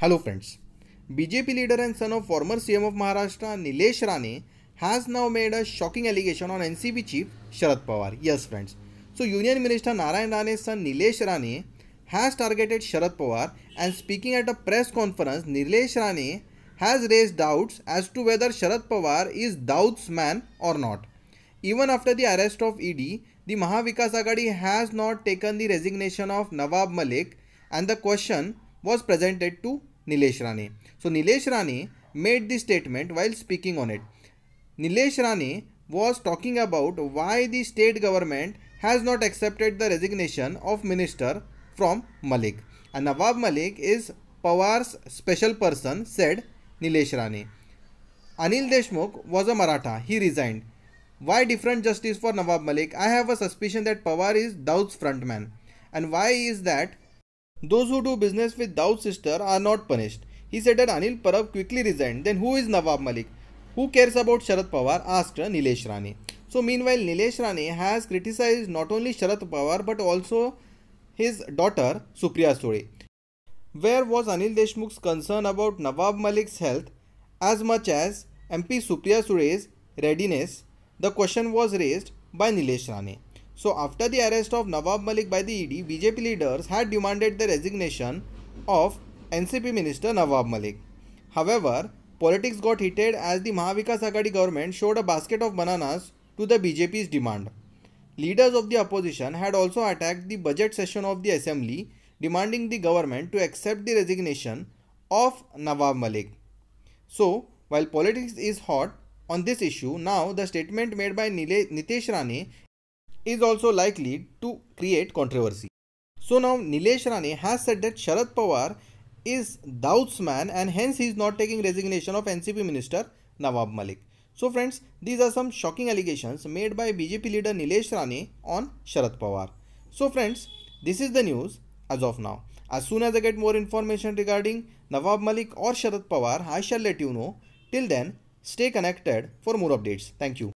Hello friends BJP leader and son of former CM of Maharashtra Nilesh Rane has now made a shocking allegation on NCB chief Sharad Pawar yes friends so union minister Narayan Rane son Nilesh Rane has targeted Sharad Pawar and speaking at a press conference Nilesh Rane has raised doubts as to whether Sharad Pawar is Dawood's man or not even after the arrest of E D the Maha Vikas Aghadi has not taken the resignation of Nawab Malik and the question was presented to Nilesh Rani. So Nilesh Rani made this statement while speaking on it. Nilesh Rani was talking about why the state government has not accepted the resignation of minister from Malik. And Nawab Malik is Pawar's special person, said Nilesh Rani. Anil Deshmukh was a Maratha. He resigned. Why different justice for Nawab Malik? I have a suspicion that Pawar is Daud's frontman. And why is that those who do business with Dawood's sister are not punished. He said that Anil Parab quickly resigned. Then who is Nawab Malik? Who cares about Sharad Pawar? asked Nilesh Rane. So meanwhile, Nilesh Rane has criticized not only Sharad Pawar but also his daughter Supriya Sule. Where was Anil Deshmukh's concern about Nawab Malik's health as much as MP Supriya Sure's readiness? The question was raised by Nilesh Rane. So, after the arrest of Nawab Malik by the ED, BJP leaders had demanded the resignation of NCP minister Nawab Malik. However, politics got heated as the Mahavikas Agadi government showed a basket of bananas to the BJP's demand. Leaders of the opposition had also attacked the budget session of the assembly, demanding the government to accept the resignation of Nawab Malik. So, while politics is hot on this issue, now the statement made by Nitesh Rane is also likely to create controversy. So now Nilesh Rane has said that Sharad Pawar is Daud's man and hence he is not taking resignation of NCP minister Nawab Malik. So friends, these are some shocking allegations made by BJP leader Nilesh Rane on Sharad Pawar. So friends, this is the news as of now. As soon as I get more information regarding Nawab Malik or Sharad Pawar, I shall let you know. Till then, stay connected for more updates. Thank you.